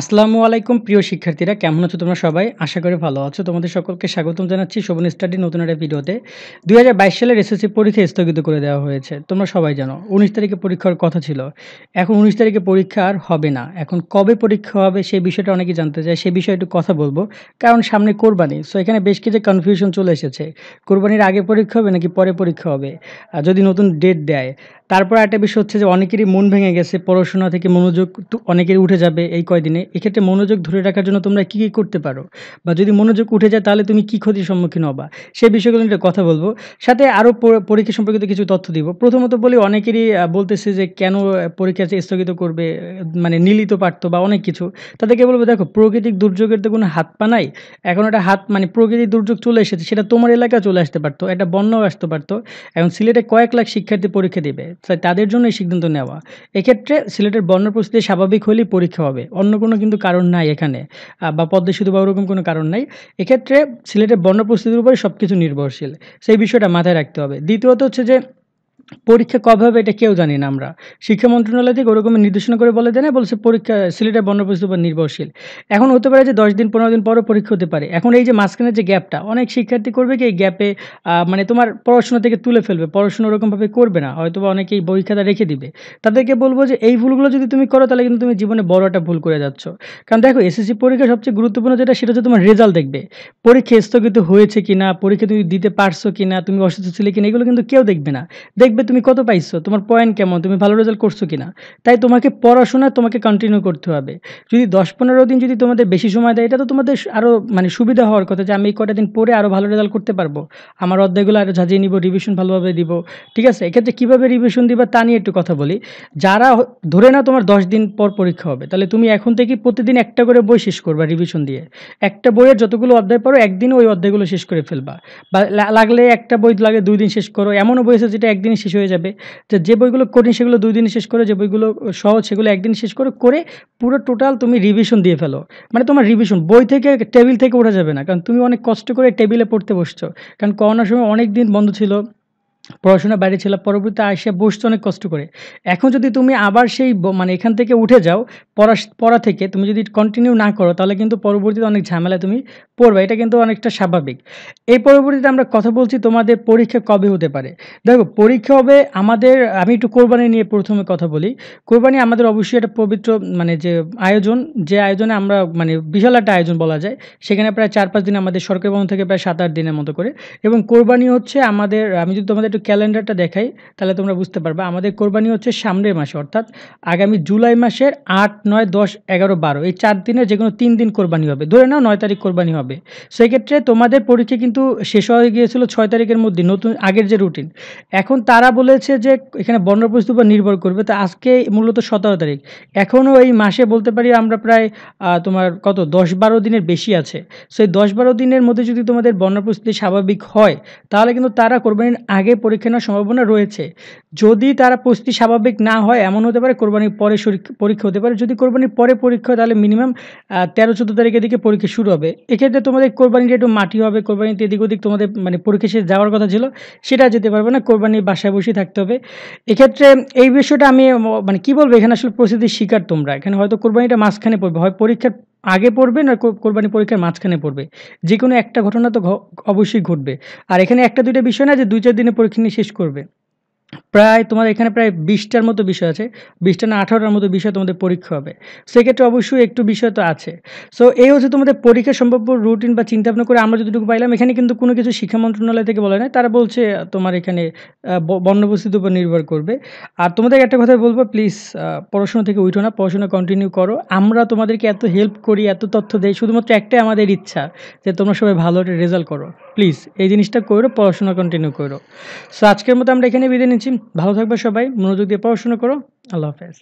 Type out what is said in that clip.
আসসালামু আলাইকুম প্রিয় শিক্ষার্থীরা কেমন আছো তোমরা সবাই আশা করি ভালো আছো তোমাদের সকলকে স্বাগতম জানাচ্ছি শোভন স্টাডি নতুন একটা ভিডিওতে দুই সালের এসএসসি পরীক্ষা স্থগিত করে দেওয়া হয়েছে তোমরা সবাই জানো উনিশ তারিখে পরীক্ষার কথা ছিল এখন উনিশ তারিখে পরীক্ষা আর হবে না এখন কবে পরীক্ষা হবে সেই বিষয়টা অনেকে জানতে চায় সেই বিষয়ে একটু কথা বলবো কারণ সামনে কোরবানি সো এখানে বেশ কিছু কনফিউশন চলে এসেছে কোরবানির আগে পরীক্ষা হবে নাকি পরে পরীক্ষা হবে আর যদি নতুন ডেট দেয় তারপর একটা বিষয় হচ্ছে যে অনেকেরই মন ভেঙে গেছে পড়াশোনা থেকে মনোযোগ অনেকেরই উঠে যাবে এই কয়দিনে এক্ষেত্রে মনোযোগ ধরে রাখার জন্য তোমরা কী কী করতে পারো বা যদি মনোযোগ উঠে যায় তাহলে তুমি কী ক্ষতির সম্মুখীন হবা সেই বিষয়গুলো নিয়ে কথা বলবো সাথে আরও পরীক্ষা সম্পর্কিত কিছু তথ্য দিব প্রথমত বলি অনেকেরই বলতেছে যে কেন পরীক্ষা স্থগিত করবে মানে নীলিত পারতো বা অনেক কিছু তাদেরকে বলবো দেখো প্রকৃতিক দুর্যোগের তো কোনো হাত পা নাই এখন একটা হাত মানে প্রকৃতিক দুর্যোগ চলে এসেছে সেটা তোমার এলাকা চলে আসতে পারতো একটা বন্যাও আসতে পারতো এখন সিলেটে কয়েক লাখ শিক্ষার্থী পরীক্ষা দেবে তাদের জন্য এই সিদ্ধান্ত নেওয়া এক্ষেত্রে সিলেটের বন্যার পরিস্থিতি স্বাভাবিক হলেই পরীক্ষা হবে অন্য কোনো কিন্তু কারণ নাই এখানে বা পদ্মা সেতু বা ওরকম কোনো কারণ নাই এক্ষেত্রে সিলেটের বন্যার পরিস্থিতির উপরে সব কিছু নির্ভরশীল সেই বিষয়টা মাথায় রাখতে হবে দ্বিতীয়ত হচ্ছে যে পরীক্ষা কবে হবে এটা কেউ জানি না আমরা শিক্ষা মন্ত্রণালয় থেকে ওরকম নির্দেশনা করে বলে দেয় না বলছে পরীক্ষা সিলেটের বন্যপ্রস্তুত উপর নির্ভরশীল এখন হতে পারে যে দশ দিন পনেরো দিন পরও পরীক্ষা হতে পারে এখন এই যে মাঝখানের যে গ্যাপটা অনেক শিক্ষার্থী করবে কি এই গ্যাপে মানে তোমার পড়াশোনা থেকে তুলে ফেলবে পড়াশোনা ওরকমভাবে করবে না হয়তো বা অনেকেই পরীক্ষাটা রেখে দিবে তাদেরকে বলবো যে এই ভুলগুলো যদি তুমি করো তাহলে কিন্তু তুমি জীবনে বড় একটা ভুল করে যাচ্ছ কারণ দেখো এসএসসি পরীক্ষা সবচেয়ে গুরুত্বপূর্ণ যেটা সেটা হচ্ছে তোমার রেজাল্ট দেখবে পরীক্ষা স্থগিত হয়েছে কিনা পরীক্ষা তুমি দিতে পারছো কিনা তুমি অসুস্থ ছিলে কিনা এগুলো কিন্তু কেউ দেখবে না দেখবে পূর্বে তুমি কত পাইছো তোমার পয়েন্ট কেমন তুমি ভালো রেজাল্ট করছো কি না তাই তোমাকে পড়াশোনা তোমাকে কন্টিনিউ করতে হবে যদি দশ পনেরো দিন যদি তোমাদের বেশি সময় দেয় এটা তো তোমাদের আরও মানে সুবিধা হওয়ার কথা যে আমি এই কটা দিন পরে আরও ভালো রেজাল্ট করতে পারবো আমার অধ্যায়গুলো আরও ঝাঁজিয়ে নিব রিভিশন ভালোভাবে দিব ঠিক আছে এক্ষেত্রে কীভাবে রিভিশন দিবা তা নিয়ে একটু কথা বলি যারা ধরে না তোমার দশ দিন পর পরীক্ষা হবে তাহলে তুমি এখন থেকে প্রতিদিন একটা করে বই শেষ করবা রিভিশন দিয়ে একটা বইয়ের যতগুলো অধ্যায় পড়ো একদিন ওই অধ্যায়গুলো শেষ করে ফেলবা বা লাগলে একটা বই লাগে দুই দিন শেষ করো এমনও বই আছে যেটা একদিন শেষ হয়ে যাবে তো যে বইগুলো কঠিন সেগুলো দুই দিন শেষ করে যে বইগুলো সহজ সেগুলো একদিন শেষ করে করে পুরো টোটাল তুমি রিভিশন দিয়ে ফেলো মানে তোমার রিভিশন বই থেকে টেবিল থেকে ওঠা যাবে না কারণ তুমি অনেক কষ্ট করে টেবিলে পড়তে বসছো কারণ করোনার সময় অনেক দিন বন্ধ ছিল পড়াশোনা বাইরে ছিল পরবর্তীতে আসে বসতে অনেক কষ্ট করে এখন যদি তুমি আবার সেই মানে এখান থেকে উঠে যাও পড়া পড়া থেকে তুমি যদি কন্টিনিউ না করো তাহলে কিন্তু পরবর্তীতে অনেক ঝামেলা তুমি পড়বে এটা কিন্তু অনেকটা স্বাভাবিক এই পরবর্তীতে আমরা কথা বলছি তোমাদের পরীক্ষা কবে হতে পারে দেখো পরীক্ষা হবে আমাদের আমি একটু কোরবানি নিয়ে প্রথমে কথা বলি কোরবানি আমাদের অবশ্যই একটা পবিত্র মানে যে আয়োজন যে আয়োজনে আমরা মানে বিশাল একটা আয়োজন বলা যায় সেখানে প্রায় চার পাঁচ দিন আমাদের সরকারি ভবন থেকে প্রায় সাত আট দিনের মতো করে এবং কোরবানি হচ্ছে আমাদের আমি যদি তোমাদের একটু ক্যালেন্ডারটা দেখাই তাহলে তোমরা বুঝতে পারবে আমাদের কোরবানি হচ্ছে সামনের মাসে অর্থাৎ আগামী জুলাই মাসের আট নয় দশ এগারো বারো এই চার দিনে যে কোনো তিন দিন কোরবানি হবে ধরে নাও নয় তারিখ কোরবানি হবে সেক্ষেত্রে তোমাদের পরীক্ষা কিন্তু শেষ হয়ে গিয়েছিল ছয় তারিখের মধ্যে নতুন আগের যে রুটিন এখন তারা বলেছে যে এখানে বন্যপ্রস্তুত উপর নির্ভর করবে তো আজকে মূলত সতেরো তারিখ এখনও এই মাসে বলতে পারি আমরা প্রায় তোমার কত দশ বারো দিনের বেশি আছে সেই দশ বারো দিনের মধ্যে যদি তোমাদের বন্য পরিস্থিতি স্বাভাবিক হয় তাহলে কিন্তু তারা কোরবানির আগে পরীক্ষা নেওয়ার সম্ভাবনা রয়েছে যদি তারা প্রস্তুতি স্বাভাবিক না হয় এমন হতে পারে কোরবানির পরে পরীক্ষা হতে পারে যদি কোরবানির পরে পরীক্ষা তাহলে মিনিমাম তেরো চোদ্দো তারিখের দিকে পরীক্ষা শুরু হবে এক্ষেত্রে তোমাদের কোরবানিটা একটু মাটি হবে কোরবানিতে এদিক ওদিক তোমাদের মানে পরীক্ষা শেষে যাওয়ার কথা ছিল সেটা যেতে পারবে না কোরবানি বাসায় বসে থাকতে হবে এক্ষেত্রে এই বিষয়টা আমি মানে কি বলবো এখানে আসলে প্রস্তুতির শিকার তোমরা এখানে হয়তো কোরবানিটা মাঝখানে পড়বে হয় পরীক্ষার আগে পড়বে না কোরবানি পরীক্ষার মাঝখানে পড়বে যে কোনো একটা ঘটনা তো অবশ্যই ঘটবে আর এখানে একটা দুইটা বিষয় না যে দুই চার দিনে পরীক্ষা নিয়ে শেষ করবে প্রায় তোমার এখানে প্রায় বিশটার মতো বিষয় আছে বিশটা না আঠারোটার মতো বিষয় তোমাদের পরীক্ষা হবে সেক্ষেত্রে অবশ্যই একটু বিষয় তো আছে সো এই হচ্ছে তোমাদের পরীক্ষা সম্ভব রুটিন বা চিন্তা ভাবনা করে আমরা যতটুকু পাইলাম এখানে কিন্তু কোনো কিছু শিক্ষা মন্ত্রণালয় থেকে বলে নাই তারা বলছে তোমার এখানে বর্ণবস্তির উপর নির্ভর করবে আর তোমাদের একটা কথা বলবো প্লিজ পড়াশোনা থেকে উঠো না পড়াশোনা কন্টিনিউ করো আমরা তোমাদেরকে এত হেল্প করি এত তথ্য দেই শুধুমাত্র একটাই আমাদের ইচ্ছা যে তোমরা সবাই ভালো একটা রেজাল্ট করো প্লিজ এই জিনিসটা করো পড়াশোনা কন্টিনিউ করো সো আজকের মতো আমরা এখানে বিদায় নিচ্ছি ভালো থাকবে সবাই মনোযোগ দিয়ে পড়াশোনা করো আল্লাহ হাফেজ